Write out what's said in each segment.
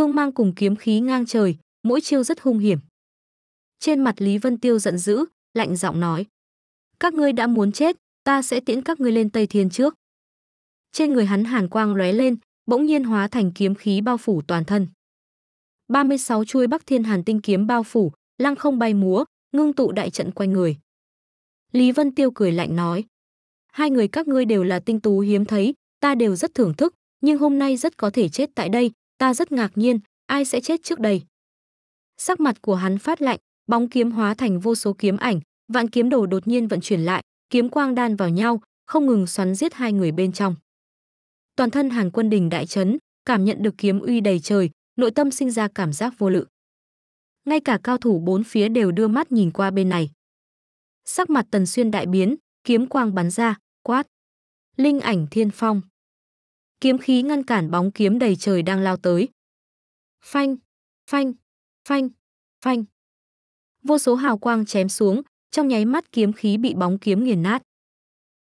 thương mang cùng kiếm khí ngang trời, mỗi chiêu rất hung hiểm. Trên mặt Lý Vân Tiêu giận dữ, lạnh giọng nói: "Các ngươi đã muốn chết, ta sẽ tiễn các ngươi lên Tây Thiên trước." Trên người hắn hàn quang lóe lên, bỗng nhiên hóa thành kiếm khí bao phủ toàn thân. 36 chuôi Bắc Thiên Hàn tinh kiếm bao phủ, lăng không bay múa, ngưng tụ đại trận quanh người. Lý Vân Tiêu cười lạnh nói: "Hai người các ngươi đều là tinh tú hiếm thấy, ta đều rất thưởng thức, nhưng hôm nay rất có thể chết tại đây, ta rất ngạc nhiên, ai sẽ chết trước đây? Sắc mặt của hắn phát lạnh, bóng kiếm hóa thành vô số kiếm ảnh, vạn kiếm đồ đột nhiên vận chuyển lại, kiếm quang đan vào nhau, không ngừng xoắn giết hai người bên trong. Toàn thân hàng Quân Đình đại chấn, cảm nhận được kiếm uy đầy trời, nội tâm sinh ra cảm giác vô lự. Ngay cả cao thủ bốn phía đều đưa mắt nhìn qua bên này. Sắc mặt Tần Xuyên đại biến, kiếm quang bắn ra, quát: "Linh ảnh thiên phong!" kiếm khí ngăn cản bóng kiếm đầy trời đang lao tới. Phanh, phanh, phanh, phanh. Vô số hào quang chém xuống, trong nháy mắt kiếm khí bị bóng kiếm nghiền nát.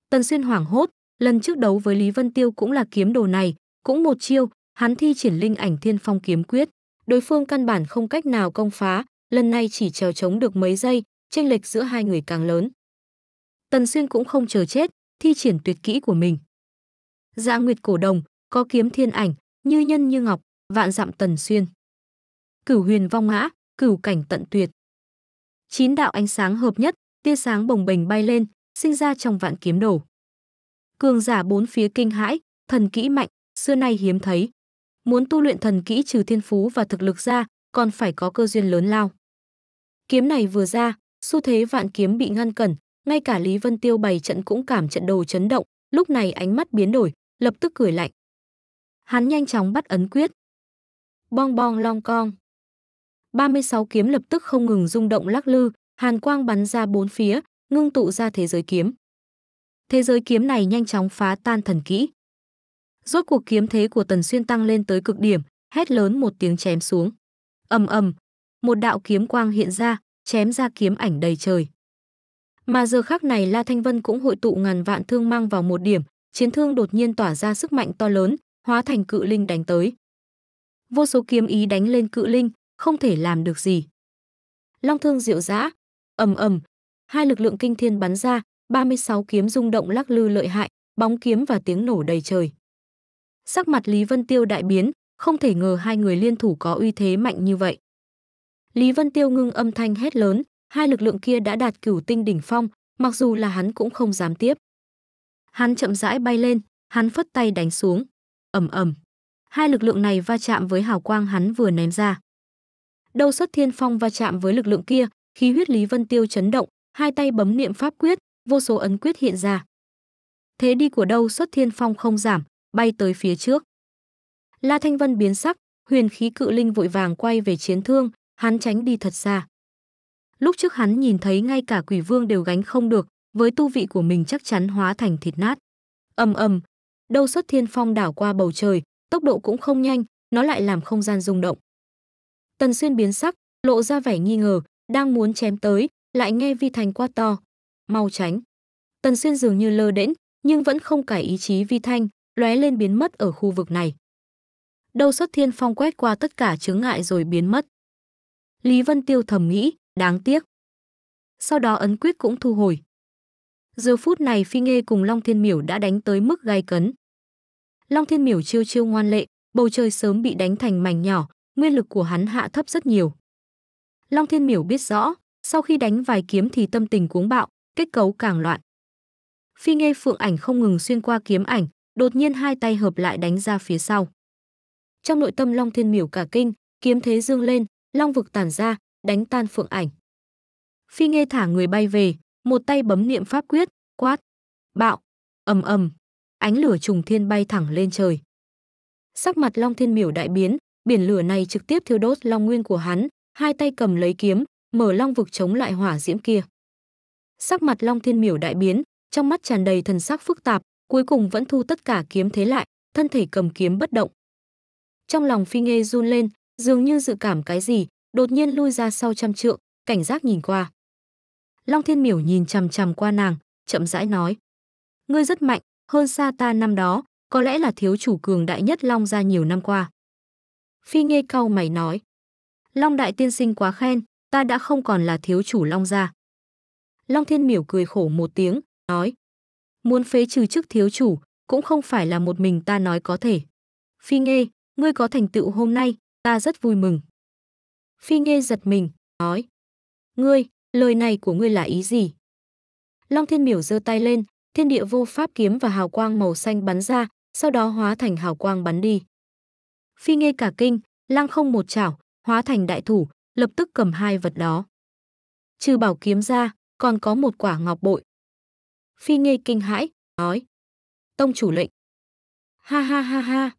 Tần Xuyên hoảng hốt, lần trước đấu với Lý Vân Tiêu cũng là kiếm đồ này, cũng một chiêu, hắn thi triển linh ảnh thiên phong kiếm quyết. Đối phương căn bản không cách nào công phá, lần này chỉ trèo chống được mấy giây, chênh lệch giữa hai người càng lớn. Tần Xuyên cũng không chờ chết, thi triển tuyệt kỹ của mình dạ nguyệt cổ đồng, có kiếm thiên ảnh, như nhân như ngọc, vạn dặm tần xuyên. Cửu huyền vong ngã, cửu cảnh tận tuyệt. Chín đạo ánh sáng hợp nhất, tia sáng bồng bềnh bay lên, sinh ra trong vạn kiếm đổ. Cường giả bốn phía kinh hãi, thần kỹ mạnh, xưa nay hiếm thấy. Muốn tu luyện thần kỹ trừ thiên phú và thực lực ra, còn phải có cơ duyên lớn lao. Kiếm này vừa ra, xu thế vạn kiếm bị ngăn cẩn, ngay cả Lý Vân Tiêu bày trận cũng cảm trận đồ chấn động, lúc này ánh mắt biến đổi, lập tức cười lạnh. Hắn nhanh chóng bắt ấn quyết. Bong bong long cong. 36 kiếm lập tức không ngừng rung động lắc lư, hàn quang bắn ra bốn phía, ngưng tụ ra thế giới kiếm. Thế giới kiếm này nhanh chóng phá tan thần kỹ. Rốt cuộc kiếm thế của Tần Xuyên tăng lên tới cực điểm, hét lớn một tiếng chém xuống. Ầm ầm, một đạo kiếm quang hiện ra, chém ra kiếm ảnh đầy trời. Mà giờ khắc này La Thanh Vân cũng hội tụ ngàn vạn thương mang vào một điểm, chiến thương đột nhiên tỏa ra sức mạnh to lớn, hóa thành cự linh đánh tới. Vô số kiếm ý đánh lên cự linh, không thể làm được gì. Long thương diệu dã, ầm ầm, hai lực lượng kinh thiên bắn ra, 36 kiếm rung động lắc lư lợi hại, bóng kiếm và tiếng nổ đầy trời. Sắc mặt Lý Vân Tiêu đại biến, không thể ngờ hai người liên thủ có uy thế mạnh như vậy. Lý Vân Tiêu ngưng âm thanh hét lớn, hai lực lượng kia đã đạt cửu tinh đỉnh phong, mặc dù là hắn cũng không dám tiếp. Hắn chậm rãi bay lên, hắn phất tay đánh xuống. Ầm ầm. Hai lực lượng này va chạm với hào quang hắn vừa ném ra. Đâu xuất thiên phong va chạm với lực lượng kia, khí huyết Lý Vân Tiêu chấn động, hai tay bấm niệm pháp quyết, vô số ấn quyết hiện ra. Thế đi của đâu xuất thiên phong không giảm, bay tới phía trước. La Thanh Vân biến sắc, huyền khí cự linh vội vàng quay về chiến thương, hắn tránh đi thật xa. Lúc trước hắn nhìn thấy ngay cả quỷ vương đều gánh không được, với tu vị của mình chắc chắn hóa thành thịt nát. Ầm ầm, đâu xuất thiên phong đảo qua bầu trời, tốc độ cũng không nhanh, nó lại làm không gian rung động. Tần Xuyên biến sắc, lộ ra vẻ nghi ngờ, đang muốn chém tới, lại nghe Vi thanh quát to, mau tránh. Tần Xuyên dường như lơ đễnh, nhưng vẫn không cải ý chí Vi Thanh, lóe lên biến mất ở khu vực này. Đâu xuất thiên phong quét qua tất cả chướng ngại rồi biến mất. Lý Vân Tiêu thầm nghĩ, đáng tiếc. Sau đó ấn quyết cũng thu hồi. Giờ phút này Phi Nghê cùng Long Thiên Miểu đã đánh tới mức gai cấn. Long Thiên Miểu chiêu chiêu ngoan lệ, bầu trời sớm bị đánh thành mảnh nhỏ, nguyên lực của hắn hạ thấp rất nhiều. Long Thiên Miểu biết rõ, sau khi đánh vài kiếm thì tâm tình cuống bạo, kết cấu càng loạn. Phi Nghê Phượng Ảnh không ngừng xuyên qua kiếm ảnh, đột nhiên hai tay hợp lại đánh ra phía sau. Trong nội tâm Long Thiên Miểu cả kinh, kiếm thế dương lên, long vực tản ra, đánh tan Phượng Ảnh. Phi Nghê thả người bay về, một tay bấm niệm pháp quyết, quát, bạo, ầm ầm, ánh lửa trùng thiên bay thẳng lên trời. Sắc mặt Long Thiên Miểu đại biến, biển lửa này trực tiếp thiêu đốt long nguyên của hắn, hai tay cầm lấy kiếm, mở long vực chống lại hỏa diễm kia. Sắc mặt Long Thiên Miểu đại biến, trong mắt tràn đầy thần sắc phức tạp, cuối cùng vẫn thu tất cả kiếm thế lại, thân thể cầm kiếm bất động. Trong lòng Phi Nghê run lên, dường như dự cảm cái gì, đột nhiên lui ra sau trăm trượng, cảnh giác nhìn qua. Long Thiên Miểu nhìn chằm chằm qua nàng, chậm rãi nói: "Ngươi rất mạnh, hơn xa ta năm đó, có lẽ là thiếu chủ cường đại nhất Long gia nhiều năm qua." Phi Nghe cau mày nói: "Long đại tiên sinh quá khen, ta đã không còn là thiếu chủ Long gia." Long Thiên Miểu cười khổ một tiếng, nói: "Muốn phế trừ chức thiếu chủ, cũng không phải là một mình ta nói có thể. Phi Nghe, ngươi có thành tựu hôm nay, ta rất vui mừng." Phi Nghe giật mình, nói: "Ngươi, lời này của ngươi là ý gì? Long Thiên Miểu giơ tay lên, thiên địa vô pháp kiếm và hào quang màu xanh bắn ra, sau đó hóa thành hào quang bắn đi. Phi nghe cả kinh, lăng không một chảo, hóa thành đại thủ, lập tức cầm hai vật đó. Trừ bảo kiếm ra, còn có một quả ngọc bội. Phi nghe kinh hãi, nói. Tông chủ lệnh. Ha ha ha ha.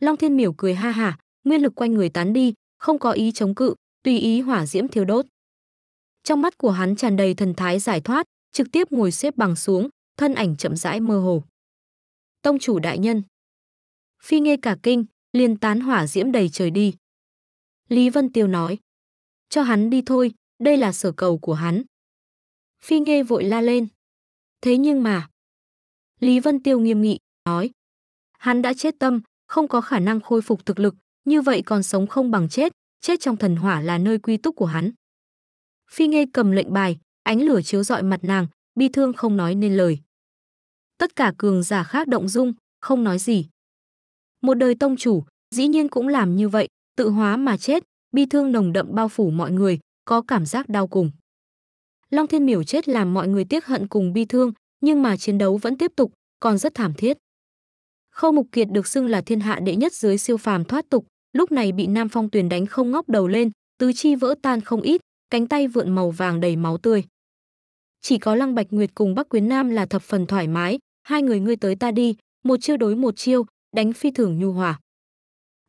Long Thiên Miểu cười ha hả, nguyên lực quanh người tán đi, không có ý chống cự, tùy ý hỏa diễm thiêu đốt. Trong mắt của hắn tràn đầy thần thái giải thoát, trực tiếp ngồi xếp bằng xuống, thân ảnh chậm rãi mơ hồ. Tông chủ đại nhân. Phi nghe cả kinh, liền tán hỏa diễm đầy trời đi. Lý Vân Tiêu nói. Cho hắn đi thôi, đây là sở cầu của hắn. Phi nghe vội la lên. Thế nhưng mà... Lý Vân Tiêu nghiêm nghị, nói. Hắn đã chết tâm, không có khả năng khôi phục thực lực, như vậy còn sống không bằng chết, chết trong thần hỏa là nơi quy túc của hắn. Phi Nghê cầm lệnh bài, ánh lửa chiếu rọi mặt nàng, bi thương không nói nên lời. Tất cả cường giả khác động dung, không nói gì. Một đời tông chủ, dĩ nhiên cũng làm như vậy, tự hóa mà chết, bi thương nồng đậm bao phủ mọi người, có cảm giác đau cùng. Long Thiên Miểu chết làm mọi người tiếc hận cùng bi thương, nhưng mà chiến đấu vẫn tiếp tục, còn rất thảm thiết. Khâu Mục Kiệt được xưng là thiên hạ đệ nhất dưới siêu phàm thoát tục, lúc này bị Nam Phong Tuyền đánh không ngóc đầu lên, tứ chi vỡ tan không ít, cánh tay vượn màu vàng đầy máu tươi. Chỉ có Lăng Bạch Nguyệt cùng Bắc Quyến Nam là thập phần thoải mái, hai người ngươi tới ta đi, một chiêu đối một chiêu, đánh phi thường nhu hòa.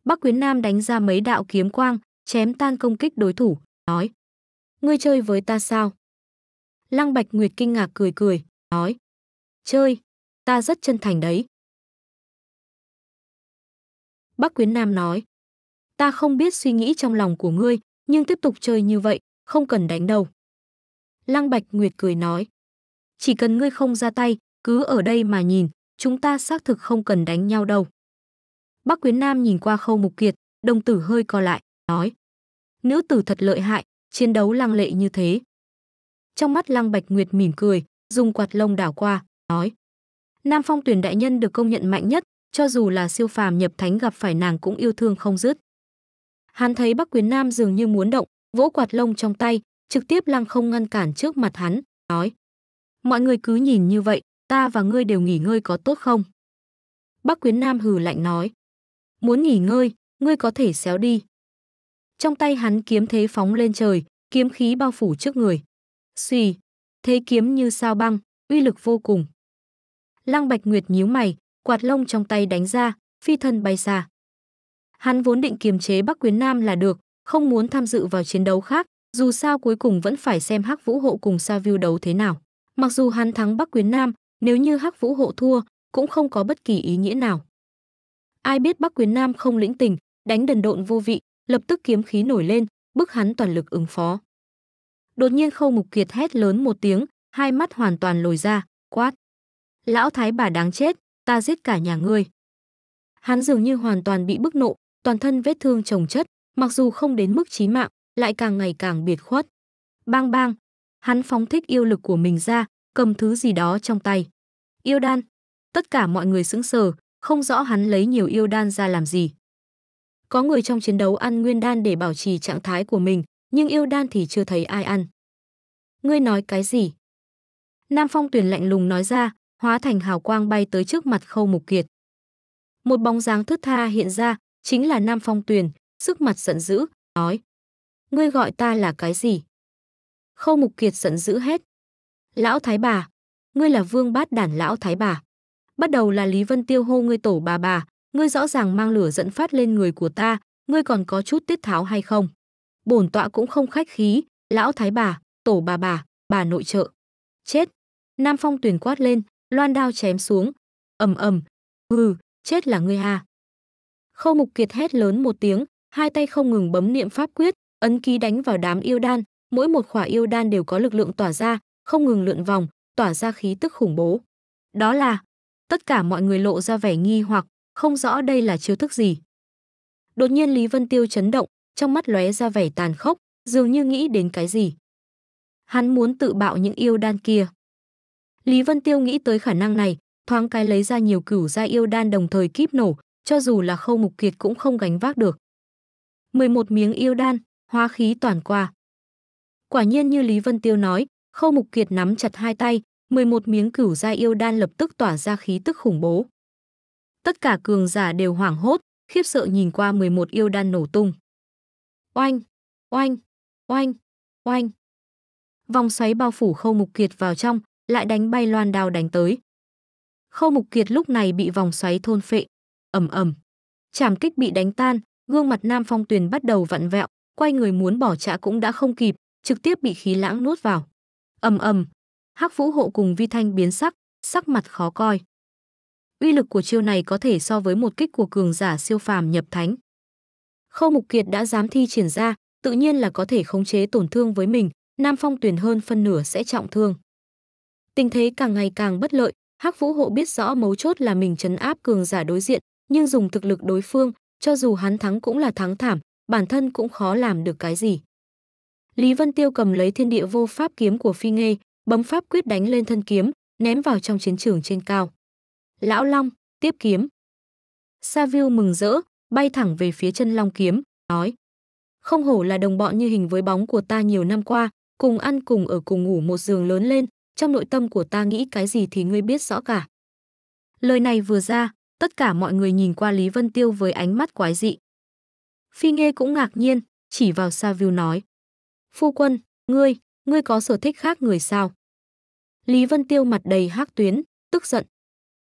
Bắc Quyến Nam đánh ra mấy đạo kiếm quang, chém tan công kích đối thủ, nói: "Ngươi chơi với ta sao?" Lăng Bạch Nguyệt kinh ngạc cười cười, nói: "Chơi, ta rất chân thành đấy." Bắc Quyến Nam nói: "Ta không biết suy nghĩ trong lòng của ngươi, nhưng tiếp tục chơi như vậy, không cần đánh đâu. Lăng Bạch Nguyệt cười nói. Chỉ cần ngươi không ra tay, cứ ở đây mà nhìn, chúng ta xác thực không cần đánh nhau đâu. Bắc Quyến Nam nhìn qua khâu mục kiệt, đồng tử hơi co lại, nói. Nữ tử thật lợi hại, chiến đấu lăng lệ như thế. Trong mắt Lăng Bạch Nguyệt mỉm cười, dùng quạt lông đảo qua, nói. Nam Phong tuyển đại nhân được công nhận mạnh nhất, cho dù là siêu phàm nhập thánh gặp phải nàng cũng yêu thương không dứt. Hắn thấy Bắc Quyến Nam dường như muốn động, vỗ quạt lông trong tay, trực tiếp lăng không ngăn cản trước mặt hắn, nói. Mọi người cứ nhìn như vậy, ta và ngươi đều nghỉ ngơi có tốt không? Bác Quyến Nam hừ lạnh nói. Muốn nghỉ ngơi, ngươi có thể xéo đi. Trong tay hắn kiếm thế phóng lên trời, kiếm khí bao phủ trước người. Xùy, thế kiếm như sao băng, uy lực vô cùng. Lăng Bạch Nguyệt nhíu mày, quạt lông trong tay đánh ra, phi thân bay xa. Hắn vốn định kiềm chế Bắc Quyến Nam là được, không muốn tham dự vào chiến đấu khác, dù sao cuối cùng vẫn phải xem Hắc Vũ Hộ cùng Sa View đấu thế nào. Mặc dù hắn thắng Bắc Quyến Nam, nếu như Hắc Vũ Hộ thua, cũng không có bất kỳ ý nghĩa nào. Ai biết Bắc Quyến Nam không lĩnh tình, đánh đần độn vô vị, lập tức kiếm khí nổi lên, bức hắn toàn lực ứng phó. Đột nhiên Khâu Mục Kiệt hét lớn một tiếng, hai mắt hoàn toàn lồi ra, quát: "Lão thái bà đáng chết, ta giết cả nhà ngươi." Hắn dường như hoàn toàn bị bức nộ, toàn thân vết thương chồng chất, mặc dù không đến mức chí mạng, lại càng ngày càng biệt khuất. Bang bang, hắn phóng thích yêu lực của mình ra, cầm thứ gì đó trong tay. Yêu đan. Tất cả mọi người sững sờ, không rõ hắn lấy nhiều yêu đan ra làm gì. Có người trong chiến đấu ăn nguyên đan để bảo trì trạng thái của mình, nhưng yêu đan thì chưa thấy ai ăn. Ngươi nói cái gì? Nam Phong Tuyền lạnh lùng nói ra, hóa thành hào quang bay tới trước mặt Khâu Mục Kiệt. Một bóng dáng thướt tha hiện ra, chính là Nam Phong Tuyền, sức mặt giận dữ, nói. Ngươi gọi ta là cái gì? Khâu Mục Kiệt giận dữ hết. Lão Thái Bà, ngươi là vương bát đản Lão Thái Bà. Bắt đầu là Lý Vân Tiêu hô ngươi tổ bà bà, ngươi rõ ràng mang lửa giận phát lên người của ta, ngươi còn có chút tiết tháo hay không? Bổn tọa cũng không khách khí, Lão Thái Bà, tổ bà bà, bà nội trợ. Chết! Nam Phong tuyển quát lên, loan đao chém xuống. ầm ầm, hừ, chết là ngươi ha. À. Khâu Mục Kiệt hét lớn một tiếng, hai tay không ngừng bấm niệm pháp quyết, ấn ký đánh vào đám yêu đan, mỗi một khỏa yêu đan đều có lực lượng tỏa ra, không ngừng lượn vòng, tỏa ra khí tức khủng bố. Đó là, tất cả mọi người lộ ra vẻ nghi hoặc, không rõ đây là chiêu thức gì. Đột nhiên Lý Vân Tiêu chấn động, trong mắt lóe ra vẻ tàn khốc, dường như nghĩ đến cái gì. Hắn muốn tự bạo những yêu đan kia. Lý Vân Tiêu nghĩ tới khả năng này, thoáng cái lấy ra nhiều cửu gia yêu đan đồng thời kíp nổ, cho dù là khâu mục kiệt cũng không gánh vác được. 11 miếng yêu đan, hóa khí toàn qua. Quả nhiên như Lý Vân Tiêu nói, Khâu Mục Kiệt nắm chặt hai tay, 11 miếng cửu gia yêu đan lập tức tỏa ra khí tức khủng bố. Tất cả cường giả đều hoảng hốt, khiếp sợ nhìn qua 11 yêu đan nổ tung. Oanh, oanh, oanh, oanh. Vòng xoáy bao phủ Khâu Mục Kiệt vào trong, lại đánh bay loan đao đánh tới. Khâu Mục Kiệt lúc này bị vòng xoáy thôn phệ, ầm ầm. Chảm kích bị đánh tan, Gương mặt Nam Phong Tuyền bắt đầu vặn vẹo, quay người muốn bỏ chạy cũng đã không kịp, trực tiếp bị khí lãng nuốt vào. Ầm ầm, Hắc Vũ hộ cùng Vi Thanh biến sắc, sắc mặt khó coi. Uy lực của chiêu này có thể so với một kích của cường giả siêu phàm nhập thánh. Khâu Mục Kiệt đã dám thi triển ra, tự nhiên là có thể khống chế tổn thương với mình, Nam Phong Tuyền hơn phân nửa sẽ trọng thương. Tình thế càng ngày càng bất lợi, Hắc Vũ Hộ biết rõ mấu chốt là mình chấn áp cường giả đối diện, nhưng dùng thực lực đối phương, cho dù hắn thắng cũng là thắng thảm, bản thân cũng khó làm được cái gì. Lý Vân Tiêu cầm lấy thiên địa vô pháp kiếm của Phi Ngê, bấm pháp quyết đánh lên thân kiếm, ném vào trong chiến trường trên cao. Lão Long, tiếp kiếm. Sa Viu mừng rỡ, bay thẳng về phía chân Long kiếm, nói. Không hổ là đồng bọn như hình với bóng của ta nhiều năm qua, cùng ăn cùng ở cùng ngủ một giường lớn lên, trong nội tâm của ta nghĩ cái gì thì ngươi biết rõ cả. Lời này vừa ra, Tất cả mọi người nhìn qua Lý Vân Tiêu với ánh mắt quái dị. Phi Nghê cũng ngạc nhiên, chỉ vào Sa View nói. Phu quân, ngươi, ngươi có sở thích khác người sao? Lý Vân Tiêu mặt đầy hắc tuyến, tức giận.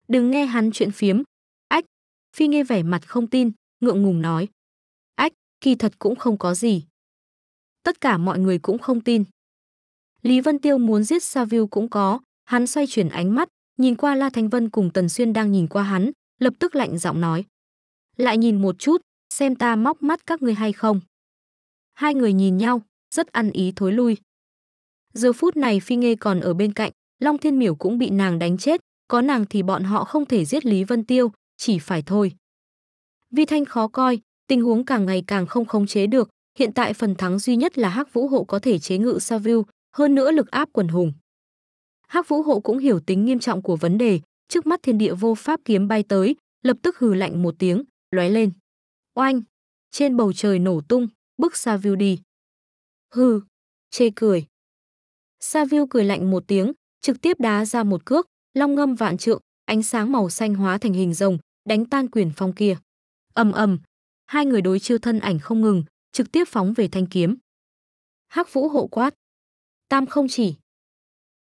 Đừng nghe hắn chuyện phiếm. Ách, Phi Nghê vẻ mặt không tin, ngượng ngùng nói. Ách, kỳ thật cũng không có gì. Tất cả mọi người cũng không tin. Lý Vân Tiêu muốn giết Sa View cũng có, hắn xoay chuyển ánh mắt, nhìn qua La Thanh Vân cùng Tần Xuyên đang nhìn qua hắn, lập tức lạnh giọng nói. Lại nhìn một chút, xem ta móc mắt các ngươi hay không. Hai người nhìn nhau, rất ăn ý thối lui. Giờ phút này Phi Nghê còn ở bên cạnh, Long Thiên Miểu cũng bị nàng đánh chết, có nàng thì bọn họ không thể giết Lý Vân Tiêu, chỉ phải thôi. Vi Thanh khó coi, tình huống càng ngày càng không khống chế được, hiện tại phần thắng duy nhất là Hắc Vũ Hộ có thể chế ngự Saville, hơn nữa lực áp quần hùng. Hắc Vũ Hộ cũng hiểu tính nghiêm trọng của vấn đề, trước mắt thiên địa vô pháp kiếm bay tới, lập tức hừ lạnh một tiếng, lóe lên. Oanh! Trên bầu trời nổ tung, bức view đi. Hừ! Chê cười. view cười lạnh một tiếng, trực tiếp đá ra một cước, long ngâm vạn trượng, ánh sáng màu xanh hóa thành hình rồng, đánh tan quyền phong kia. ầm ầm, hai người đối chiêu thân ảnh không ngừng, trực tiếp phóng về thanh kiếm. Hắc Vũ hộ quát: "Tam không chỉ."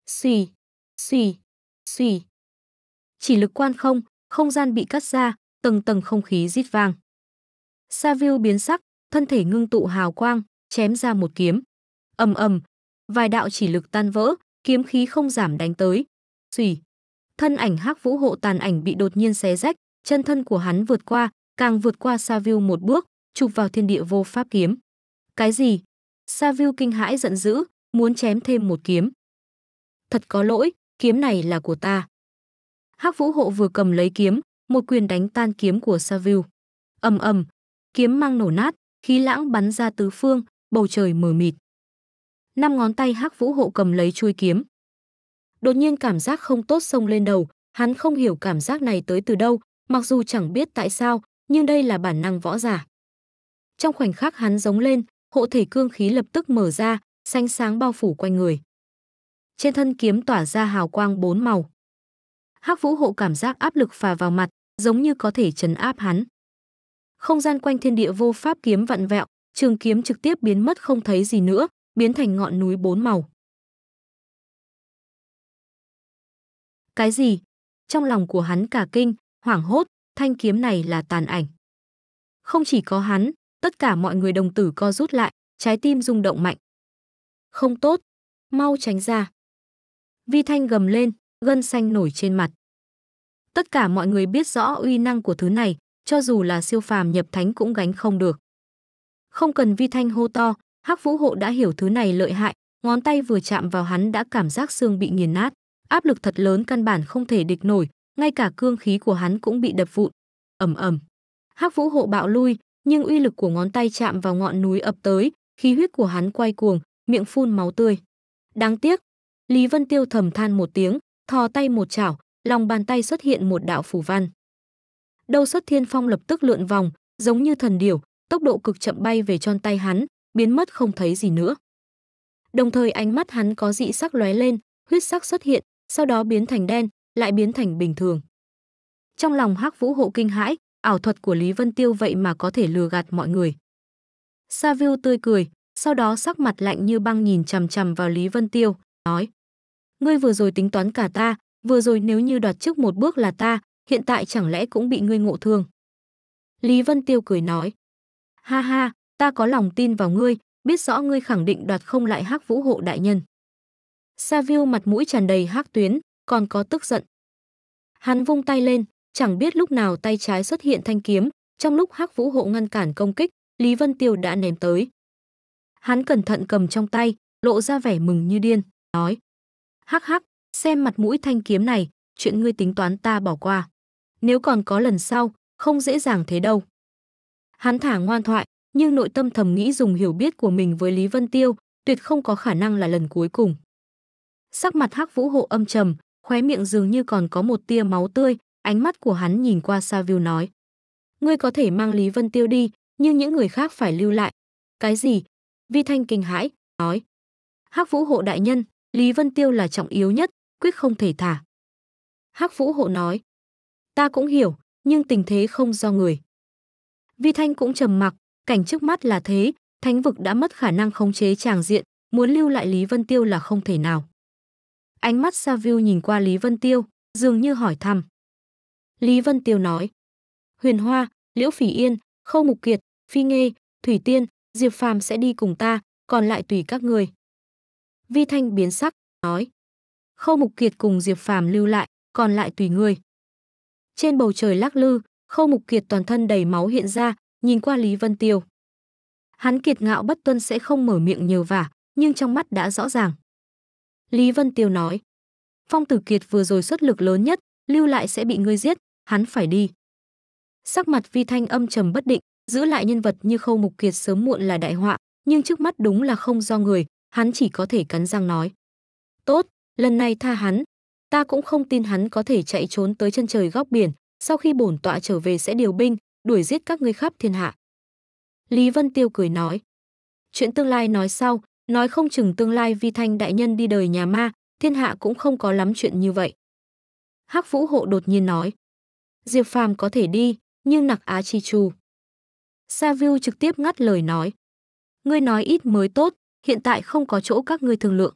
Xì, xì, xì chỉ lực quan không, không gian bị cắt ra, tầng tầng không khí rít vang. Sa View biến sắc, thân thể ngưng tụ hào quang, chém ra một kiếm. Ầm ầm, vài đạo chỉ lực tan vỡ, kiếm khí không giảm đánh tới. Xùy. Thân ảnh Hắc Vũ hộ tàn ảnh bị đột nhiên xé rách, chân thân của hắn vượt qua, càng vượt qua Sa View một bước, chụp vào thiên địa vô pháp kiếm. Cái gì? Sa View kinh hãi giận dữ, muốn chém thêm một kiếm. Thật có lỗi, kiếm này là của ta. Hắc Vũ Hộ vừa cầm lấy kiếm, một quyền đánh tan kiếm của Saville. Ầm ầm, kiếm mang nổ nát, khí lãng bắn ra tứ phương, bầu trời mờ mịt. Năm ngón tay Hắc Vũ Hộ cầm lấy chuôi kiếm. Đột nhiên cảm giác không tốt xông lên đầu, hắn không hiểu cảm giác này tới từ đâu, mặc dù chẳng biết tại sao, nhưng đây là bản năng võ giả. Trong khoảnh khắc hắn giống lên, hộ thể cương khí lập tức mở ra, xanh sáng bao phủ quanh người. Trên thân kiếm tỏa ra hào quang bốn màu. Hắc Vũ Hộ cảm giác áp lực phà vào mặt, giống như có thể chấn áp hắn. Không gian quanh thiên địa vô pháp kiếm vặn vẹo, trường kiếm trực tiếp biến mất không thấy gì nữa, biến thành ngọn núi bốn màu. Cái gì? Trong lòng của hắn cả kinh, hoảng hốt, thanh kiếm này là tàn ảnh. Không chỉ có hắn, tất cả mọi người đồng tử co rút lại, trái tim rung động mạnh. Không tốt, mau tránh ra. Vi Thanh gầm lên, gân xanh nổi trên mặt. Tất cả mọi người biết rõ uy năng của thứ này, cho dù là siêu phàm nhập thánh cũng gánh không được. Không cần vi thanh hô to, Hắc Vũ Hộ đã hiểu thứ này lợi hại, ngón tay vừa chạm vào hắn đã cảm giác xương bị nghiền nát, áp lực thật lớn căn bản không thể địch nổi, ngay cả cương khí của hắn cũng bị đập vụn. Ầm ầm. Hắc Vũ Hộ bạo lui, nhưng uy lực của ngón tay chạm vào ngọn núi ập tới, khí huyết của hắn quay cuồng, miệng phun máu tươi. Đáng tiếc, Lý Vân Tiêu thầm than một tiếng, thò tay một chảo, lòng bàn tay xuất hiện một đạo phù văn. Đâu xuất thiên phong lập tức lượn vòng, giống như thần điểu, tốc độ cực chậm bay về tròn tay hắn, biến mất không thấy gì nữa. Đồng thời ánh mắt hắn có dị sắc lóe lên, huyết sắc xuất hiện, sau đó biến thành đen, lại biến thành bình thường. Trong lòng Hắc Vũ Hộ kinh hãi, ảo thuật của Lý Vân Tiêu vậy mà có thể lừa gạt mọi người. Sa Viu tươi cười, sau đó sắc mặt lạnh như băng nhìn chằm chằm vào Lý Vân Tiêu, nói: ngươi vừa rồi tính toán cả ta, vừa rồi nếu như đoạt trước một bước là ta, hiện tại chẳng lẽ cũng bị ngươi ngộ thương. Lý Vân Tiêu cười nói, ha ha, ta có lòng tin vào ngươi, biết rõ ngươi khẳng định đoạt không lại hắc vũ hộ đại nhân. Sa Viu mặt mũi tràn đầy hắc tuyến, còn có tức giận. Hắn vung tay lên, chẳng biết lúc nào tay trái xuất hiện thanh kiếm, trong lúc hắc vũ hộ ngăn cản công kích, Lý Vân Tiêu đã ném tới. Hắn cẩn thận cầm trong tay, lộ ra vẻ mừng như điên, nói. Hắc hắc, xem mặt mũi thanh kiếm này, chuyện ngươi tính toán ta bỏ qua. Nếu còn có lần sau, không dễ dàng thế đâu. Hắn thả ngoan thoại, nhưng nội tâm thầm nghĩ dùng hiểu biết của mình với Lý Vân Tiêu, tuyệt không có khả năng là lần cuối cùng. Sắc mặt Hắc Vũ Hộ âm trầm, khóe miệng dường như còn có một tia máu tươi, ánh mắt của hắn nhìn qua view nói: "Ngươi có thể mang Lý Vân Tiêu đi, nhưng những người khác phải lưu lại." "Cái gì?" Vi Thanh kinh hãi, nói: "Hắc Vũ Hộ đại nhân, Lý Vân Tiêu là trọng yếu nhất, quyết không thể thả. Hắc Vũ Hộ nói, ta cũng hiểu, nhưng tình thế không do người. Vi Thanh cũng trầm mặc, cảnh trước mắt là thế, thánh vực đã mất khả năng khống chế tràng diện, muốn lưu lại Lý Vân Tiêu là không thể nào. Ánh mắt Sa Saville nhìn qua Lý Vân Tiêu, dường như hỏi thăm. Lý Vân Tiêu nói, Huyền Hoa, Liễu Phỉ Yên, Khâu Mục Kiệt, Phi Nghê, Thủy Tiên, Diệp Phàm sẽ đi cùng ta, còn lại tùy các người. Vi Thanh biến sắc, nói. Khâu Mục Kiệt cùng Diệp Phàm lưu lại, còn lại tùy ngươi. Trên bầu trời lắc lư, Khâu Mục Kiệt toàn thân đầy máu hiện ra, nhìn qua Lý Vân Tiêu. Hắn kiệt ngạo bất tuân sẽ không mở miệng nhiều vả, nhưng trong mắt đã rõ ràng. Lý Vân Tiêu nói, Phong Tử Kiệt vừa rồi xuất lực lớn nhất, lưu lại sẽ bị ngươi giết, hắn phải đi. Sắc mặt Vi Thanh âm trầm bất định, giữ lại nhân vật như Khâu Mục Kiệt sớm muộn là đại họa, nhưng trước mắt đúng là không do người, hắn chỉ có thể cắn răng nói. Tốt, lần này tha hắn. Ta cũng không tin hắn có thể chạy trốn tới chân trời góc biển, sau khi bổn tọa trở về sẽ điều binh, đuổi giết các ngươi khắp thiên hạ. Lý Vân Tiêu cười nói. Chuyện tương lai nói sau, nói không chừng tương lai vi thanh đại nhân đi đời nhà ma, thiên hạ cũng không có lắm chuyện như vậy. Hắc Vũ Hộ đột nhiên nói. Diệp Phàm có thể đi, nhưng nặc Á Chi Chu. Sa viu trực tiếp ngắt lời nói. Ngươi nói ít mới tốt, hiện tại không có chỗ các ngươi thương lượng.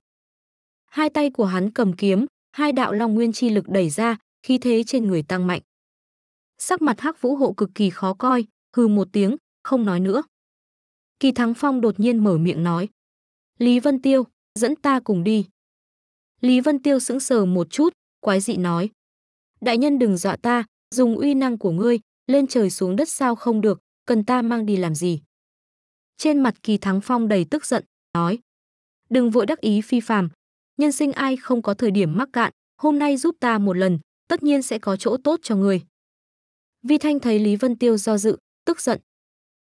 Hai tay của hắn cầm kiếm, hai đạo long nguyên chi lực đẩy ra, khí thế trên người tăng mạnh. Sắc mặt Hắc Vũ Hộ cực kỳ khó coi, hừ một tiếng, không nói nữa. Kỳ Thắng Phong đột nhiên mở miệng nói: "Lý Vân Tiêu, dẫn ta cùng đi." Lý Vân Tiêu sững sờ một chút, quái dị nói: "Đại nhân đừng dọa ta, dùng uy năng của ngươi, lên trời xuống đất sao không được, cần ta mang đi làm gì?" Trên mặt Kỳ Thắng Phong đầy tức giận, nói. Đừng vội đắc ý phi phàm, nhân sinh ai không có thời điểm mắc cạn, hôm nay giúp ta một lần, tất nhiên sẽ có chỗ tốt cho người. Vi Thanh thấy Lý Vân Tiêu do dự, tức giận.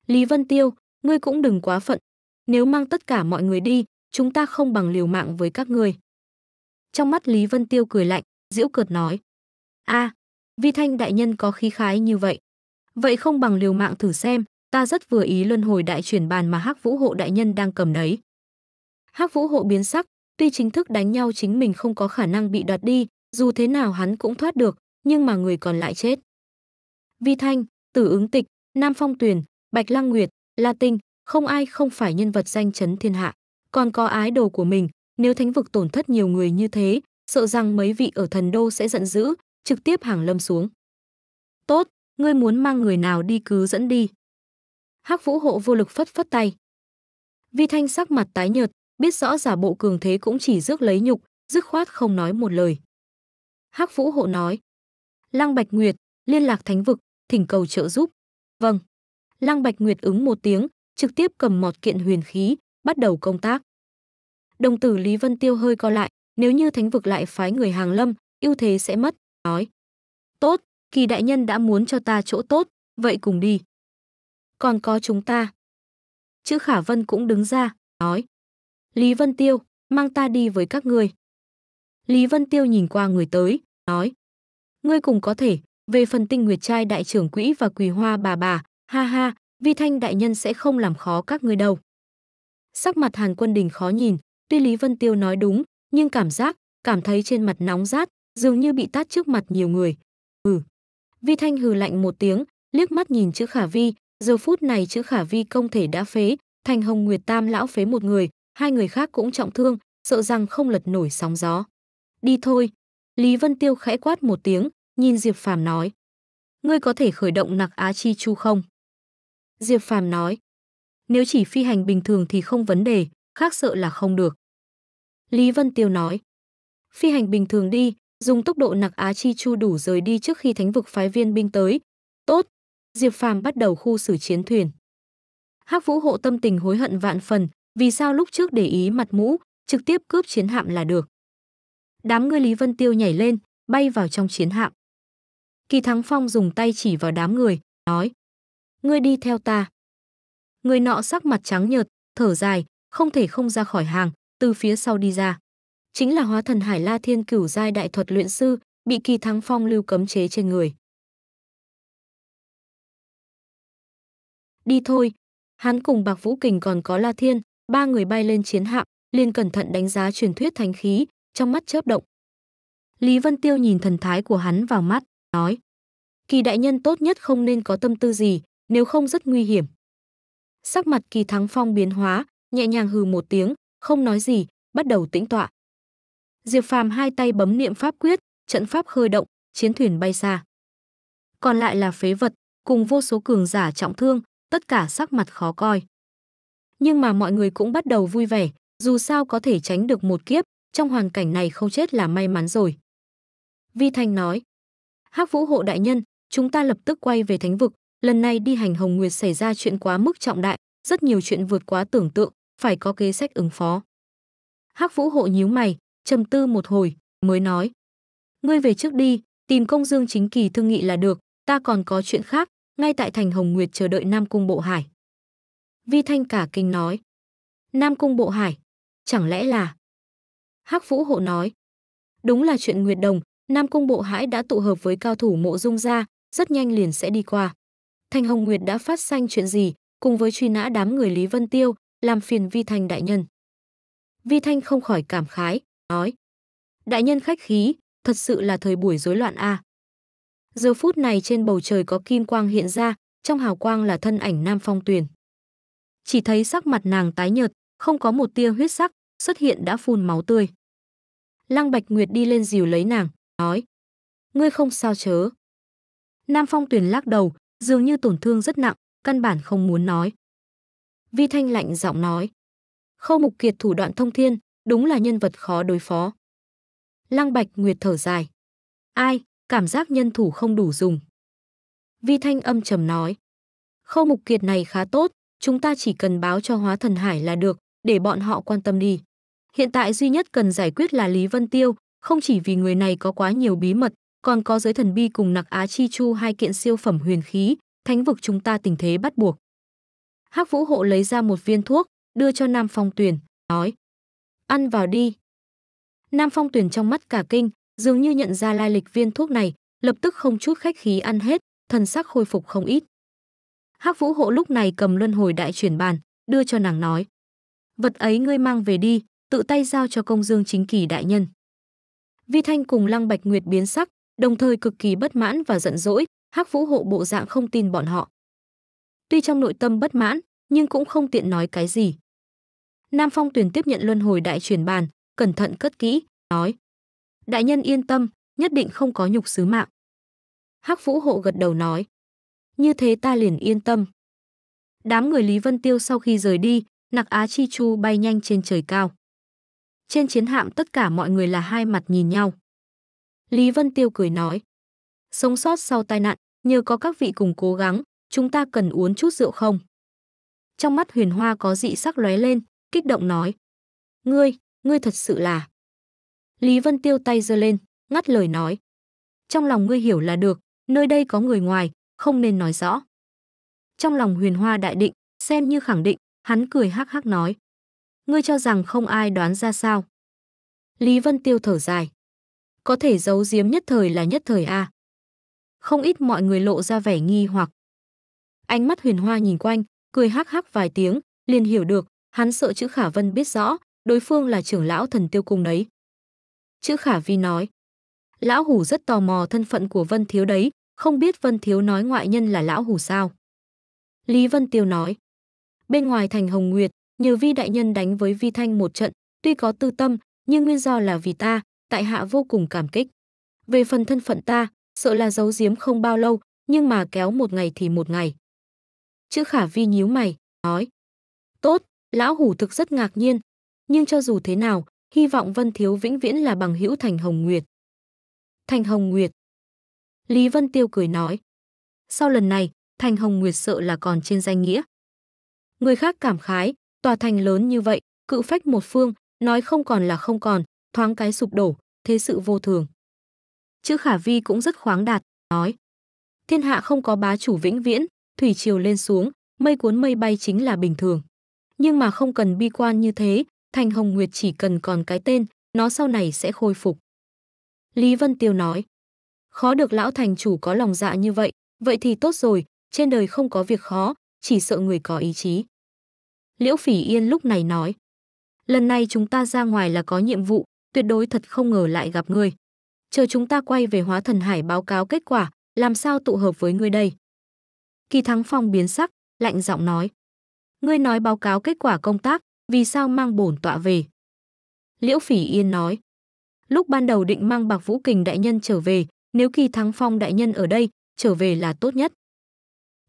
Lý Vân Tiêu, ngươi cũng đừng quá phận. Nếu mang tất cả mọi người đi, chúng ta không bằng liều mạng với các người Trong mắt Lý Vân Tiêu cười lạnh, diễu cợt nói. a à, Vi Thanh đại nhân có khí khái như vậy. Vậy không bằng liều mạng thử xem, ta rất vừa ý luân hồi đại chuyển bàn mà hắc vũ hộ đại nhân đang cầm đấy. Hắc Vũ Hộ biến sắc, tuy chính thức đánh nhau chính mình không có khả năng bị đoạt đi, dù thế nào hắn cũng thoát được, nhưng mà người còn lại chết. Vi Thanh, Tử Ứng Tịch, Nam Phong Tuyền, Bạch Lăng Nguyệt, La Tinh, không ai không phải nhân vật danh chấn thiên hạ, còn có ái đồ của mình, nếu thánh vực tổn thất nhiều người như thế, sợ rằng mấy vị ở thần đô sẽ giận dữ, trực tiếp hàng lâm xuống. Tốt, ngươi muốn mang người nào đi cứ dẫn đi. Hắc Vũ Hộ vô lực phất phất tay. Vi Thanh sắc mặt tái nhợt, biết rõ giả bộ cường thế cũng chỉ rước lấy nhục, dứt khoát không nói một lời. Hắc Vũ Hộ nói: "Lăng Bạch Nguyệt, liên lạc thánh vực, thỉnh cầu trợ giúp." "Vâng." Lăng Bạch Nguyệt ứng một tiếng, trực tiếp cầm mọt kiện huyền khí, bắt đầu công tác. Đồng tử Lý Vân Tiêu hơi co lại, nếu như thánh vực lại phái người hàng lâm, ưu thế sẽ mất, nói: "Tốt, kỳ đại nhân đã muốn cho ta chỗ tốt, vậy cùng đi." Còn có chúng ta. Chữ Khả Vân cũng đứng ra, nói: Lý Vân Tiêu, mang ta đi với các ngươi. Lý Vân Tiêu nhìn qua người tới, nói. Ngươi cùng có thể, về phần tinh nguyệt trai đại trưởng quỹ và quỳ hoa bà bà, ha ha, vi thanh đại nhân sẽ không làm khó các ngươi đâu. Sắc mặt Hàn Quân Đình khó nhìn, tuy Lý Vân Tiêu nói đúng, nhưng cảm giác, cảm thấy trên mặt nóng rát, dường như bị tát trước mặt nhiều người. Ừ. Vi Thanh hừ lạnh một tiếng, liếc mắt nhìn chữ khả vi, giờ phút này chữ khả vi công thể đã phế, thành hồng nguyệt tam lão phế một người, hai người khác cũng trọng thương, sợ rằng không lật nổi sóng gió. Đi thôi. Lý Vân Tiêu khẽ quát một tiếng, nhìn Diệp Phàm nói. Ngươi có thể khởi động nặc á chi chu không? Diệp Phàm nói. Nếu chỉ phi hành bình thường thì không vấn đề, khác sợ là không được. Lý Vân Tiêu nói. Phi hành bình thường đi, dùng tốc độ nặc á chi chu đủ rời đi trước khi thánh vực phái viên binh tới. Tốt. Diệp Phàm bắt đầu khu xử chiến thuyền. Hắc Vũ hộ tâm tình hối hận vạn phần, vì sao lúc trước để ý mặt mũ, trực tiếp cướp chiến hạm là được. Đám người Lý Vân Tiêu nhảy lên, bay vào trong chiến hạm. Kỳ Thắng Phong dùng tay chỉ vào đám người, nói: "Ngươi đi theo ta." Người nọ sắc mặt trắng nhợt, thở dài, không thể không ra khỏi hàng, từ phía sau đi ra. Chính là Hóa Thần Hải La Thiên Cửu giai đại thuật luyện sư, bị Kỳ Thắng Phong lưu cấm chế trên người. Đi thôi, hắn cùng Bạc Vũ Kình còn có La Thiên, ba người bay lên chiến hạm, liền cẩn thận đánh giá truyền thuyết thánh khí, trong mắt chớp động. Lý Vân Tiêu nhìn thần thái của hắn vào mắt, nói: "Kỳ đại nhân tốt nhất không nên có tâm tư gì, nếu không rất nguy hiểm." Sắc mặt Kỳ Thắng Phong biến hóa, nhẹ nhàng hừ một tiếng, không nói gì, bắt đầu tĩnh tọa. Diệp Phàm hai tay bấm niệm pháp quyết, trận pháp khơi động, chiến thuyền bay xa. Còn lại là phế vật, cùng vô số cường giả trọng thương, tất cả sắc mặt khó coi nhưng mà mọi người cũng bắt đầu vui vẻ, dù sao có thể tránh được một kiếp, trong hoàn cảnh này không chết là may mắn rồi. Vi Thanh nói, Hắc Vũ Hộ Đại Nhân, chúng ta lập tức quay về Thánh Vực, lần này đi hành Hồng Nguyệt xảy ra chuyện quá mức trọng đại, rất nhiều chuyện vượt quá tưởng tượng, phải có kế sách ứng phó. Hắc Vũ Hộ nhíu mày, trầm tư một hồi, mới nói, Ngươi về trước đi, tìm công dương chính kỳ thương nghị là được, ta còn có chuyện khác, ngay tại thành Hồng Nguyệt chờ đợi Nam Cung Bộ Hải. Vi Thanh cả kinh nói. Nam cung bộ hải, chẳng lẽ là... Hắc Vũ Hộ nói. Đúng là chuyện Nguyệt Đồng, Nam cung bộ hải đã tụ hợp với cao thủ mộ dung gia, rất nhanh liền sẽ đi qua. Thanh Hồng Nguyệt đã phát sanh chuyện gì, cùng với truy nã đám người Lý Vân Tiêu, làm phiền Vi Thanh đại nhân. Vi Thanh không khỏi cảm khái, nói. Đại nhân khách khí, thật sự là thời buổi rối loạn a. À. Giờ phút này trên bầu trời có kim quang hiện ra, trong hào quang là thân ảnh Nam Phong Tuyền chỉ thấy sắc mặt nàng tái nhợt, không có một tia huyết sắc, xuất hiện đã phun máu tươi. Lăng Bạch Nguyệt đi lên dìu lấy nàng, nói: "Ngươi không sao chớ?" Nam Phong tuyển lắc đầu, dường như tổn thương rất nặng, căn bản không muốn nói. Vi Thanh lạnh giọng nói: "Khâu Mục Kiệt thủ đoạn thông thiên, đúng là nhân vật khó đối phó." Lăng Bạch Nguyệt thở dài: "Ai, cảm giác nhân thủ không đủ dùng." Vi Thanh âm trầm nói: "Khâu Mục Kiệt này khá tốt, Chúng ta chỉ cần báo cho hóa thần hải là được, để bọn họ quan tâm đi. Hiện tại duy nhất cần giải quyết là Lý Vân Tiêu, không chỉ vì người này có quá nhiều bí mật, còn có giới thần bi cùng nặc Á Chi Chu hai kiện siêu phẩm huyền khí, thánh vực chúng ta tình thế bắt buộc. Hắc Vũ Hộ lấy ra một viên thuốc, đưa cho Nam Phong Tuyền, nói: "Ăn vào đi." Nam Phong Tuyền trong mắt cả kinh, dường như nhận ra lai lịch viên thuốc này, lập tức không chút khách khí ăn hết, thần sắc khôi phục không ít. Hắc Vũ Hộ lúc này cầm luân hồi đại chuyển bàn, đưa cho nàng nói: "Vật ấy ngươi mang về đi, tự tay giao cho Công Dương Chính Kỳ đại nhân." Vi Thanh cùng Lăng Bạch Nguyệt biến sắc, đồng thời cực kỳ bất mãn và giận dỗi, Hắc Vũ Hộ bộ dạng không tin bọn họ. Tuy trong nội tâm bất mãn, nhưng cũng không tiện nói cái gì. Nam Phong Tuyền tiếp nhận luân hồi đại chuyển bàn, cẩn thận cất kỹ, nói: "Đại nhân yên tâm, nhất định không có nhục sứ mạng." Hắc Vũ Hộ gật đầu nói: như thế ta liền yên tâm. Đám người Lý Vân Tiêu sau khi rời đi, nặc Á Chi Chu bay nhanh trên trời cao. Trên chiến hạm tất cả mọi người là hai mặt nhìn nhau. Lý Vân Tiêu cười nói, sống sót sau tai nạn, nhờ có các vị cùng cố gắng, chúng ta cần uống chút rượu không? Trong mắt huyền hoa có dị sắc lóe lên, kích động nói, ngươi, ngươi thật sự là... Lý Vân Tiêu tay giơ lên, ngắt lời nói, trong lòng ngươi hiểu là được, nơi đây có người ngoài, không nên nói rõ. Trong lòng huyền hoa đại định, xem như khẳng định, hắn cười hắc hắc nói. Ngươi cho rằng không ai đoán ra sao. Lý Vân Tiêu thở dài. Có thể giấu giếm nhất thời là nhất thời a. À. Không ít mọi người lộ ra vẻ nghi hoặc. Ánh mắt huyền hoa nhìn quanh, cười hắc hắc vài tiếng, liền hiểu được, hắn sợ chữ Khả Vân biết rõ, đối phương là trưởng lão thần tiêu cung đấy. Chữ Khả Vi nói, lão hủ rất tò mò thân phận của Vân Thiếu đấy, không biết Vân Thiếu nói ngoại nhân là lão hủ sao. Lý Vân Tiêu nói, bên ngoài thành Hồng Nguyệt, nhờ vi đại nhân đánh với vi thanh một trận, tuy có tư tâm, nhưng nguyên do là vì ta, tại hạ vô cùng cảm kích. Về phần thân phận ta, sợ là giấu giếm không bao lâu, nhưng mà kéo một ngày thì một ngày. Chữ khả vi nhíu mày, nói. Tốt, lão hủ thực rất ngạc nhiên, nhưng cho dù thế nào, hy vọng Vân Thiếu vĩnh viễn là bằng hữu Thành Hồng Nguyệt. Thành Hồng Nguyệt, Lý Vân Tiêu cười nói. Sau lần này, thành Hồng Nguyệt sợ là còn trên danh nghĩa. Người khác cảm khái, tòa thành lớn như vậy, cự phách một phương, nói không còn là không còn, thoáng cái sụp đổ, thế sự vô thường. Chữ Khả Vi cũng rất khoáng đạt, nói. Thiên hạ không có bá chủ vĩnh viễn, thủy triều lên xuống, mây cuốn mây bay chính là bình thường. Nhưng mà không cần bi quan như thế, Thành Hồng Nguyệt chỉ cần còn cái tên, nó sau này sẽ khôi phục. Lý Vân Tiêu nói, Khó được lão thành chủ có lòng dạ như vậy, vậy thì tốt rồi, trên đời không có việc khó, chỉ sợ người có ý chí. Liễu Phỉ Yên lúc này nói, lần này chúng ta ra ngoài là có nhiệm vụ, tuyệt đối thật không ngờ lại gặp ngươi. Chờ chúng ta quay về hóa thần hải báo cáo kết quả, làm sao tụ hợp với ngươi đây? Kỳ Thắng Phong biến sắc, lạnh giọng nói. Ngươi nói báo cáo kết quả công tác, vì sao mang bổn tọa về? Liễu Phỉ Yên nói. Lúc ban đầu định mang bạc Vũ Kình đại nhân trở về, nếu Kỳ Thắng Phong đại nhân ở đây, trở về là tốt nhất.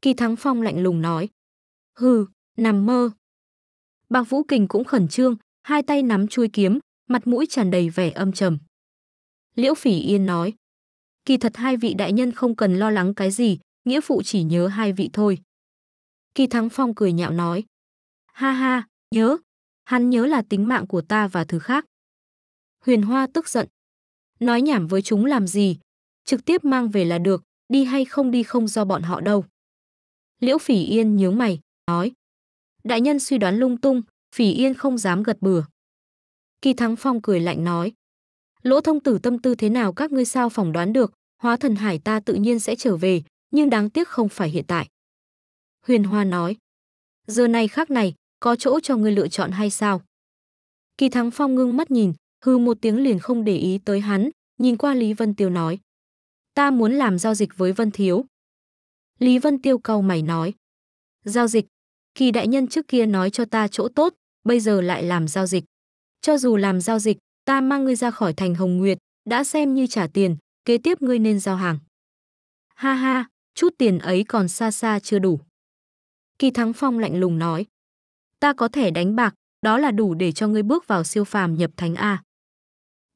Kỳ Thắng Phong lạnh lùng nói. Hừ, nằm mơ. Bạc Vũ Kình cũng khẩn trương, hai tay nắm chuôi kiếm, mặt mũi tràn đầy vẻ âm trầm. Liễu Phỉ Yên nói. Kỳ thật hai vị đại nhân không cần lo lắng cái gì, nghĩa phụ chỉ nhớ hai vị thôi. Kỳ Thắng Phong cười nhạo nói. Ha ha, nhớ, hắn nhớ là tính mạng của ta và thứ khác. Huyền Hoa tức giận. Nói nhảm với chúng làm gì, trực tiếp mang về là được, đi hay không đi không do bọn họ đâu. Liễu Phỉ Yên nhướng mày, nói. Đại nhân suy đoán lung tung, Phỉ Yên không dám gật bừa. Kỳ Thắng Phong cười lạnh nói. Lỗ thông tử tâm tư thế nào các ngươi sao phỏng đoán được, hóa thần hải ta tự nhiên sẽ trở về, nhưng đáng tiếc không phải hiện tại. Huyền Hoa nói. Giờ này khác này, có chỗ cho ngươi lựa chọn hay sao? Kỳ Thắng Phong ngưng mắt nhìn, hư một tiếng liền không để ý tới hắn, nhìn qua Lý Vân Tiêu nói ta muốn làm giao dịch với Vân Thiếu. Lý Vân Tiêu câu mày nói. Giao dịch, kỳ đại nhân trước kia nói cho ta chỗ tốt, bây giờ lại làm giao dịch. Cho dù làm giao dịch, ta mang ngươi ra khỏi thành Hồng Nguyệt, đã xem như trả tiền, kế tiếp ngươi nên giao hàng. Ha ha, chút tiền ấy còn xa xa chưa đủ. Kỳ Thắng Phong lạnh lùng nói. Ta có thể đánh bạc, đó là đủ để cho ngươi bước vào siêu phàm nhập thánh A.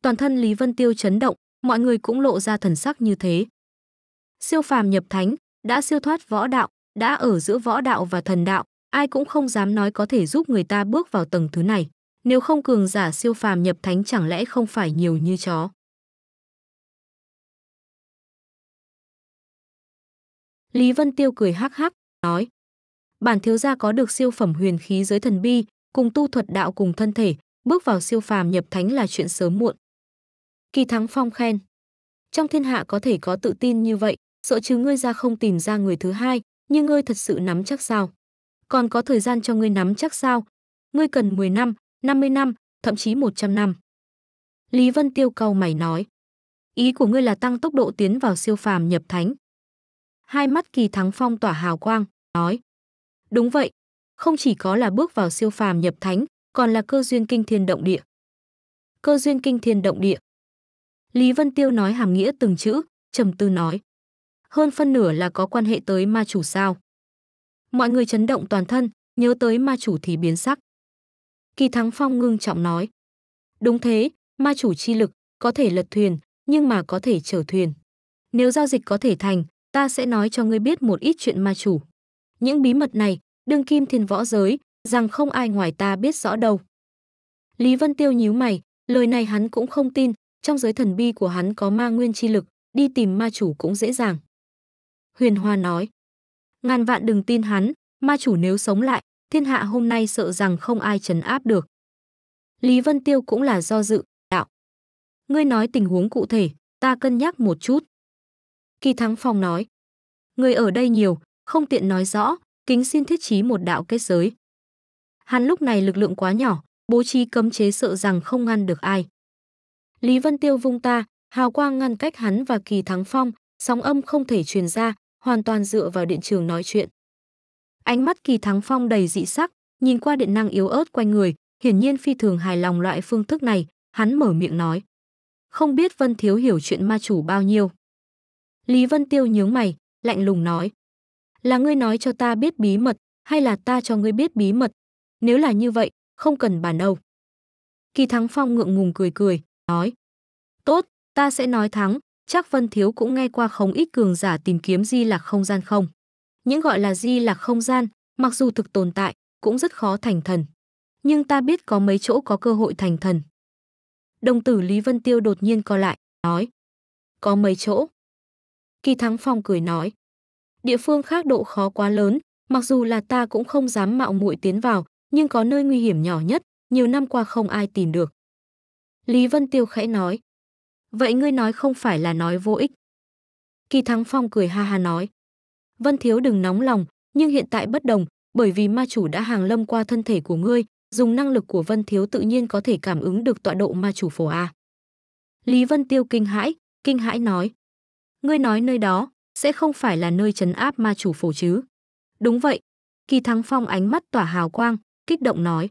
Toàn thân Lý Vân Tiêu chấn động, mọi người cũng lộ ra thần sắc như thế. Siêu phàm nhập thánh, đã siêu thoát võ đạo, đã ở giữa võ đạo và thần đạo, ai cũng không dám nói có thể giúp người ta bước vào tầng thứ này. Nếu không cường giả siêu phàm nhập thánh chẳng lẽ không phải nhiều như chó. Lý Vân Tiêu cười hắc hắc, nói Bản thiếu gia có được siêu phẩm huyền khí giới thần bi, cùng tu thuật đạo cùng thân thể, bước vào siêu phàm nhập thánh là chuyện sớm muộn. Kỳ Thắng Phong khen. Trong thiên hạ có thể có tự tin như vậy, sợ chứ ngươi ra không tìm ra người thứ hai, nhưng ngươi thật sự nắm chắc sao? Còn có thời gian cho ngươi nắm chắc sao? Ngươi cần 10 năm, 50 năm, thậm chí 100 năm. Lý Vân Tiêu cầu mày nói. Ý của ngươi là tăng tốc độ tiến vào siêu phàm nhập thánh. Hai mắt kỳ thắng phong tỏa hào quang, nói. Đúng vậy, không chỉ có là bước vào siêu phàm nhập thánh, còn là cơ duyên kinh thiên động địa. Cơ duyên kinh thiên động địa. Lý Vân Tiêu nói hàm nghĩa từng chữ, trầm tư nói. Hơn phân nửa là có quan hệ tới ma chủ sao. Mọi người chấn động toàn thân, nhớ tới ma chủ thì biến sắc. Kỳ Thắng Phong ngưng trọng nói. Đúng thế, ma chủ chi lực, có thể lật thuyền, nhưng mà có thể chở thuyền. Nếu giao dịch có thể thành, ta sẽ nói cho ngươi biết một ít chuyện ma chủ. Những bí mật này, đương kim thiên võ giới, rằng không ai ngoài ta biết rõ đâu. Lý Vân Tiêu nhíu mày, lời này hắn cũng không tin, trong giới thần bi của hắn có ma nguyên chi lực, đi tìm ma chủ cũng dễ dàng. Huyền Hoa nói, ngàn vạn đừng tin hắn, ma chủ nếu sống lại, thiên hạ hôm nay sợ rằng không ai chấn áp được. Lý Vân Tiêu cũng là do dự, đạo. Ngươi nói tình huống cụ thể, ta cân nhắc một chút. Kỳ Thắng Phong nói, người ở đây nhiều, không tiện nói rõ, kính xin thiết trí một đạo kết giới. Hắn lúc này lực lượng quá nhỏ, bố trí cấm chế sợ rằng không ngăn được ai. Lý Vân Tiêu vung ta, hào quang ngăn cách hắn và Kỳ Thắng Phong, sóng âm không thể truyền ra, hoàn toàn dựa vào điện trường nói chuyện. Ánh mắt Kỳ Thắng Phong đầy dị sắc, nhìn qua điện năng yếu ớt quanh người, hiển nhiên phi thường hài lòng loại phương thức này, hắn mở miệng nói. Không biết Vân Thiếu hiểu chuyện ma chủ bao nhiêu. Lý Vân Tiêu nhướng mày, lạnh lùng nói. Là ngươi nói cho ta biết bí mật, hay là ta cho ngươi biết bí mật? Nếu là như vậy, không cần bàn đâu. Kỳ Thắng Phong ngượng ngùng cười cười, nói. Tốt, ta sẽ nói thắng, chắc Vân Thiếu cũng nghe qua không ít cường giả tìm kiếm di lạc không gian không. Những gọi là di lạc không gian, mặc dù thực tồn tại, cũng rất khó thành thần. Nhưng ta biết có mấy chỗ có cơ hội thành thần. Đồng tử Lý Vân Tiêu đột nhiên co lại, nói. Có mấy chỗ. Kỳ Thắng Phong cười nói. Địa phương khác độ khó quá lớn, mặc dù là ta cũng không dám mạo muội tiến vào, nhưng có nơi nguy hiểm nhỏ nhất, nhiều năm qua không ai tìm được. Lý Vân Tiêu khẽ nói. Vậy ngươi nói không phải là nói vô ích. Kỳ Thắng Phong cười ha ha nói. Vân Thiếu đừng nóng lòng, nhưng hiện tại bất đồng, bởi vì ma chủ đã hàng lâm qua thân thể của ngươi, dùng năng lực của Vân Thiếu tự nhiên có thể cảm ứng được tọa độ ma chủ phổ A. Lý Vân Tiêu kinh hãi, kinh hãi nói. Ngươi nói nơi đó, sẽ không phải là nơi trấn áp ma chủ phổ chứ. Đúng vậy. Kỳ Thắng Phong ánh mắt tỏa hào quang, kích động nói.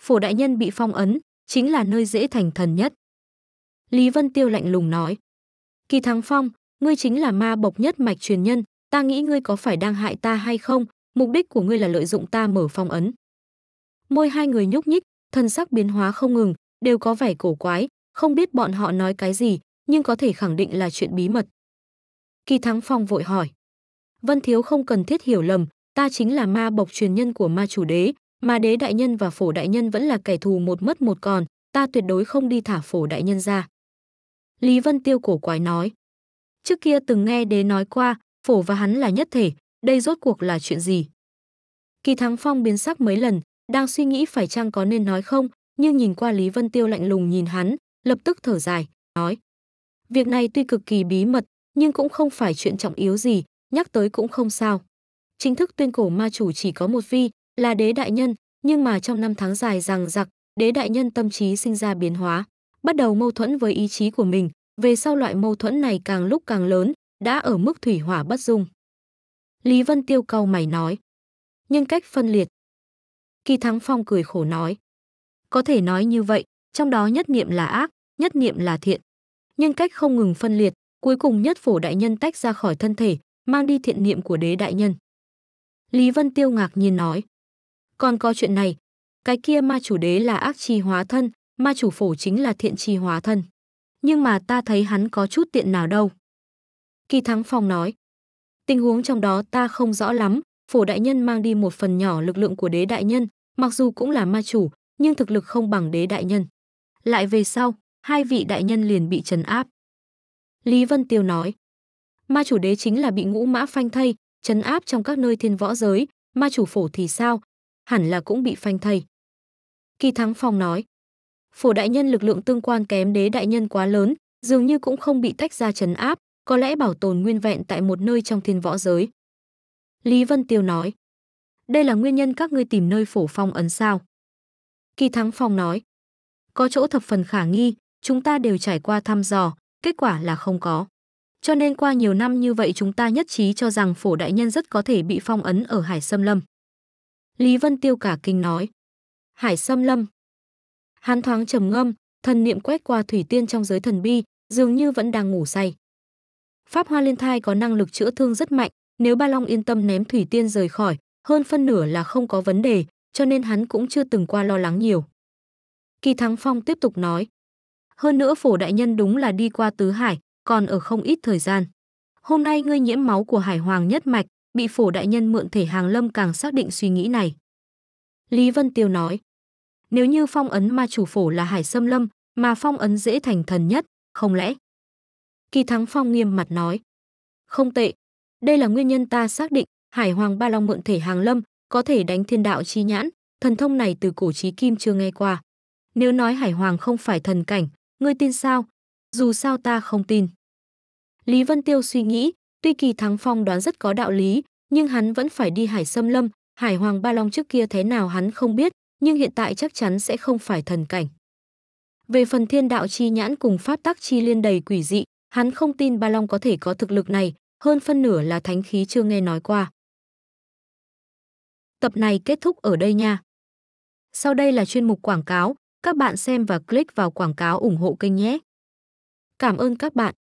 Phổ đại nhân bị phong ấn, chính là nơi dễ thành thần nhất. Lý Vân Tiêu lạnh lùng nói. Kỳ Thắng Phong, ngươi chính là ma bộc nhất mạch truyền nhân, ta nghĩ ngươi có phải đang hại ta hay không, mục đích của ngươi là lợi dụng ta mở phong ấn. Môi hai người nhúc nhích, thân sắc biến hóa không ngừng, đều có vẻ cổ quái, không biết bọn họ nói cái gì, nhưng có thể khẳng định là chuyện bí mật. Kỳ Thắng Phong vội hỏi. Vân Thiếu không cần thiết hiểu lầm, ta chính là ma bộc truyền nhân của ma chủ đế, mà đế đại nhân và phổ đại nhân vẫn là kẻ thù một mất một còn, ta tuyệt đối không đi thả phổ đại nhân ra. Lý Vân Tiêu cổ quái nói. Trước kia từng nghe đế nói qua, phổ và hắn là nhất thể, đây rốt cuộc là chuyện gì? Kỳ Thắng Phong biến sắc mấy lần, đang suy nghĩ phải chăng có nên nói không, nhưng nhìn qua Lý Vân Tiêu lạnh lùng nhìn hắn, lập tức thở dài, nói. Việc này tuy cực kỳ bí mật, nhưng cũng không phải chuyện trọng yếu gì, nhắc tới cũng không sao. Chính thức tuyên cổ ma chủ chỉ có một vi, là đế đại nhân, nhưng mà trong năm tháng dài rằng giặc, đế đại nhân tâm trí sinh ra biến hóa, bắt đầu mâu thuẫn với ý chí của mình, về sau loại mâu thuẫn này càng lúc càng lớn, đã ở mức thủy hỏa bất dung. Lý Vân Tiêu cau mày nói, nhân cách phân liệt. Kỳ Thắng Phong cười khổ nói, có thể nói như vậy, trong đó nhất niệm là ác, nhất niệm là thiện. Nhân cách không ngừng phân liệt, cuối cùng nhất phổ đại nhân tách ra khỏi thân thể, mang đi thiện niệm của đế đại nhân. Lý Vân Tiêu ngạc nhiên nói, còn có chuyện này, cái kia ma chủ đế là ác chi hóa thân, ma chủ phổ chính là thiện chi hóa thân. Nhưng mà ta thấy hắn có chút tiện nào đâu. Kỳ Thắng Phong nói, tình huống trong đó ta không rõ lắm, phổ đại nhân mang đi một phần nhỏ lực lượng của đế đại nhân, mặc dù cũng là ma chủ, nhưng thực lực không bằng đế đại nhân. Lại về sau, hai vị đại nhân liền bị trấn áp. Lý Vân Tiêu nói, ma chủ đế chính là bị ngũ mã phanh thây, trấn áp trong các nơi thiên võ giới, ma chủ phổ thì sao, hẳn là cũng bị phanh thây. Kỳ Thắng Phong nói, phổ đại nhân lực lượng tương quan kém đế đại nhân quá lớn, dường như cũng không bị tách ra trấn áp, có lẽ bảo tồn nguyên vẹn tại một nơi trong thiên võ giới. Lý Vân Tiêu nói, đây là nguyên nhân các ngươi tìm nơi phổ phong ấn sao. Kỳ Thắng Phong nói, có chỗ thập phần khả nghi, chúng ta đều trải qua thăm dò, kết quả là không có. Cho nên qua nhiều năm như vậy chúng ta nhất trí cho rằng phổ đại nhân rất có thể bị phong ấn ở hải sâm lâm. Lý Vân Tiêu cả kinh nói. Hải xâm lâm. Hán thoáng trầm ngâm, thần niệm quét qua thủy tiên trong giới thần bi, dường như vẫn đang ngủ say. Pháp Hoa Liên Thai có năng lực chữa thương rất mạnh, nếu Ba Long yên tâm ném thủy tiên rời khỏi, hơn phân nửa là không có vấn đề, cho nên hắn cũng chưa từng qua lo lắng nhiều. Kỳ Thắng Phong tiếp tục nói. Hơn nữa phổ đại nhân đúng là đi qua tứ hải, còn ở không ít thời gian. Hôm nay ngươi nhiễm máu của hải hoàng nhất mạch, bị phổ đại nhân mượn thể hàng lâm càng xác định suy nghĩ này. Lý Vân Tiêu nói, nếu như phong ấn ma chủ phổ là hải sâm lâm, mà phong ấn dễ thành thần nhất, không lẽ? Kỳ Thắng Phong nghiêm mặt nói, không tệ, đây là nguyên nhân ta xác định hải hoàng ba long mượn thể hàng lâm có thể đánh thiên đạo chi nhãn, thần thông này từ cổ chí kim chưa nghe qua. Nếu nói hải hoàng không phải thần cảnh, ngươi tin sao? Dù sao ta không tin. Lý Vân Tiêu suy nghĩ, Tuy Kỳ Thắng Phong đoán rất có đạo lý, nhưng hắn vẫn phải đi Hải xâm Lâm, Hải Hoàng Ba Long trước kia thế nào hắn không biết, nhưng hiện tại chắc chắn sẽ không phải thần cảnh. Về phần thiên đạo chi nhãn cùng pháp tắc chi liên đầy quỷ dị, hắn không tin Ba Long có thể có thực lực này, hơn phân nửa là thánh khí chưa nghe nói qua. Tập này kết thúc ở đây nha. Sau đây là chuyên mục quảng cáo, các bạn xem và click vào quảng cáo ủng hộ kênh nhé. Cảm ơn các bạn.